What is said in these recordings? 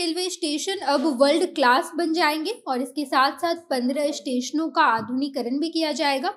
railway station अब world class बन जाएंगे और इसके साथ साथ पंद्रह स्टेशनों का आधुनिकरण भी किया जाएगा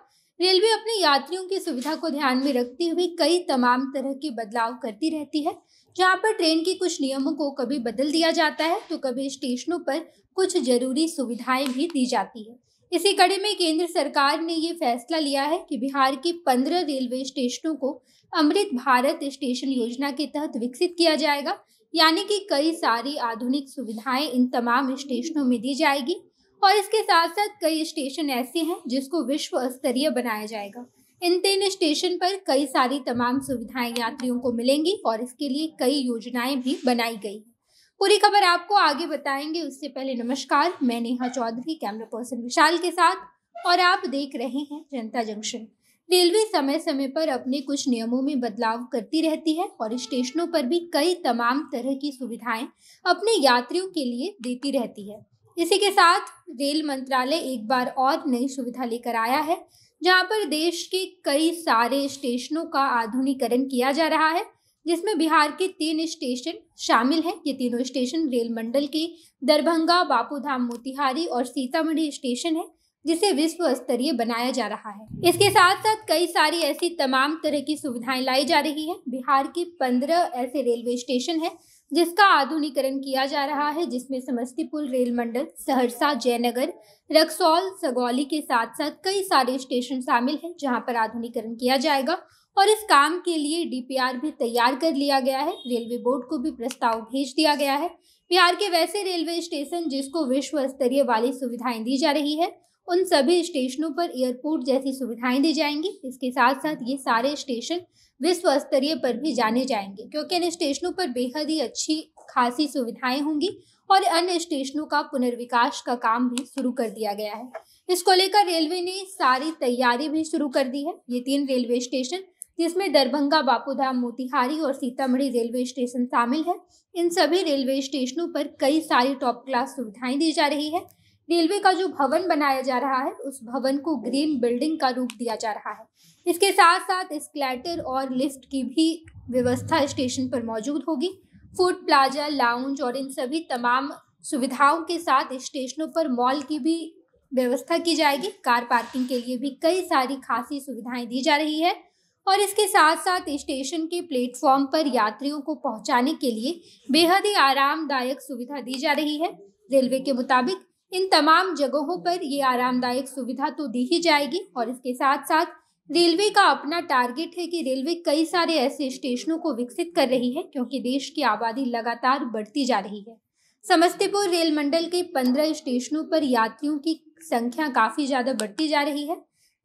रेलवे अपने यात्रियों की सुविधा को ध्यान में रखते हुए कई तमाम तरह के बदलाव करती रहती है जहाँ पर ट्रेन के कुछ नियमों को कभी बदल दिया जाता है तो कभी स्टेशनों पर कुछ जरूरी सुविधाएं भी दी जाती है इसी कड़ी में केंद्र सरकार ने ये फैसला लिया है कि बिहार के पंद्रह रेलवे स्टेशनों को अमृत भारत स्टेशन योजना के तहत विकसित किया जाएगा यानी कि कई सारी आधुनिक सुविधाएं इन तमाम स्टेशनों में दी जाएगी और इसके साथ साथ कई स्टेशन ऐसे हैं जिसको विश्व स्तरीय बनाया जाएगा इन तीन स्टेशन पर कई सारी तमाम सुविधाएं यात्रियों को मिलेंगी और इसके लिए कई योजनाएं भी बनाई गई पूरी खबर आपको आगे बताएंगे उससे पहले नमस्कार मैं नेहा चौधरी कैमरा पर्सन विशाल के साथ और आप देख रहे हैं जनता जंक्शन रेलवे समय समय पर अपने कुछ नियमों में बदलाव करती रहती है और स्टेशनों पर भी कई तमाम तरह की सुविधाएं अपने यात्रियों के लिए देती रहती है इसी के साथ रेल मंत्रालय एक बार और नई सुविधा लेकर आया है जहां पर देश के कई सारे स्टेशनों का आधुनिकरण किया जा रहा है जिसमें बिहार के तीन स्टेशन शामिल हैं ये तीनों स्टेशन रेल मंडल के दरभंगा बापूधाम मोतिहारी और सीतामढ़ी स्टेशन है जिसे विश्व स्तरीय बनाया जा रहा है इसके साथ साथ कई सारी ऐसी तमाम तरह की सुविधाएं लाई जा रही है बिहार के पंद्रह ऐसे रेलवे स्टेशन है जिसका आधुनिकरण किया जा रहा है जिसमें समस्तीपुर रेल मंडल सहरसा जयनगर रक्सौल सगौली के साथ साथ कई सारे स्टेशन शामिल हैं जहां पर आधुनिकरण किया जाएगा और इस काम के लिए डीपीआर भी तैयार कर लिया गया है रेलवे बोर्ड को भी प्रस्ताव भेज दिया गया है बिहार के वैसे रेलवे स्टेशन जिसको विश्व स्तरीय वाली सुविधाएं दी जा रही है उन सभी स्टेशनों पर एयरपोर्ट जैसी सुविधाएं दी जाएंगी इसके साथ साथ ये सारे स्टेशन विश्व स्तरीय पर भी जाने जाएंगे क्योंकि इन स्टेशनों पर बेहद ही अच्छी खासी सुविधाएं होंगी और अन्य स्टेशनों का पुनर्विकास का काम भी शुरू कर दिया गया है इसको लेकर रेलवे ने सारी तैयारी भी शुरू कर दी है ये तीन रेलवे स्टेशन जिसमें दरभंगा बापूधाम मोतिहारी और सीतामढ़ी रेलवे स्टेशन शामिल है इन सभी रेलवे स्टेशनों पर कई सारी टॉप क्लास सुविधाएं दी जा रही है रेलवे का जो भवन बनाया जा रहा है उस भवन को ग्रीन बिल्डिंग का रूप दिया जा रहा है इसके साथ साथ स्कलेटर और लिफ्ट की भी व्यवस्था स्टेशन पर मौजूद होगी फूड प्लाजा लाउंज और इन सभी तमाम सुविधाओं के साथ स्टेशनों पर मॉल की भी व्यवस्था की जाएगी कार पार्किंग के लिए भी कई सारी खासी सुविधाएं दी जा रही है और इसके साथ साथ स्टेशन के प्लेटफॉर्म पर यात्रियों को पहुंचाने के लिए बेहद ही आरामदायक सुविधा दी जा रही है रेलवे के मुताबिक इन तमाम जगहों पर ये आरामदायक सुविधा तो दी ही जाएगी और इसके साथ साथ रेलवे का अपना टारगेट है कि रेलवे कई सारे ऐसे स्टेशनों को विकसित कर रही है क्योंकि देश की आबादी लगातार बढ़ती जा रही है समस्तीपुर रेल मंडल के पंद्रह स्टेशनों पर यात्रियों की संख्या काफ़ी ज़्यादा बढ़ती जा रही है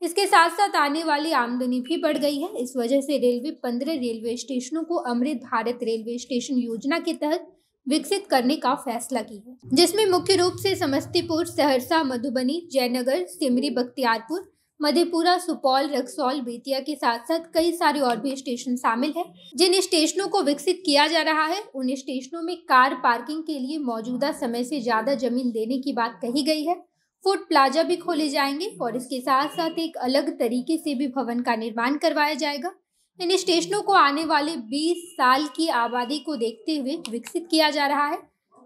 इसके साथ साथ आने वाली आमदनी भी बढ़ गई है इस वजह से रेलवे पंद्रह रेलवे स्टेशनों को अमृत भारत रेलवे स्टेशन योजना के तहत विकसित करने का फैसला किया जिसमें मुख्य रूप से समस्तीपुर सहरसा मधुबनी जयनगर सिमरी बख्तियारपुर मधेपुरा सुपौल रक्सौल बेतिया के साथ साथ कई सारे और भी स्टेशन शामिल हैं जिन स्टेशनों को विकसित किया जा रहा है उन स्टेशनों में कार पार्किंग के लिए मौजूदा समय से ज़्यादा जमीन देने की बात कही गई है फूड प्लाजा भी खोले जाएंगे और इसके साथ साथ एक अलग तरीके से भी भवन का निर्माण करवाया जाएगा इन स्टेशनों को आने वाले 20 साल की आबादी को देखते हुए विकसित किया जा रहा है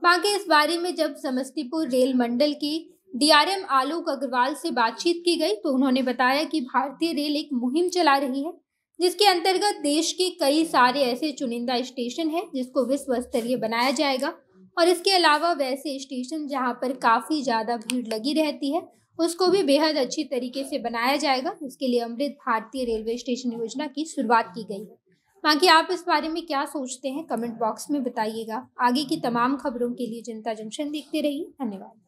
बाकी इस बारे में जब समस्तीपुर रेल मंडल की डीआरएम आलोक अग्रवाल से बातचीत की गई तो उन्होंने बताया कि भारतीय रेल एक मुहिम चला रही है जिसके अंतर्गत देश के कई सारे ऐसे चुनिंदा स्टेशन हैं जिसको विश्व स्तरीय बनाया जाएगा और इसके अलावा वैसे स्टेशन जहां पर काफ़ी ज़्यादा भीड़ लगी रहती है उसको भी बेहद अच्छी तरीके से बनाया जाएगा इसके लिए अमृत भारतीय रेलवे स्टेशन योजना की शुरुआत की गई है बाकी आप इस बारे में क्या सोचते हैं कमेंट बॉक्स में बताइएगा आगे की तमाम खबरों के लिए जनता जंक्शन देखते रहिए धन्यवाद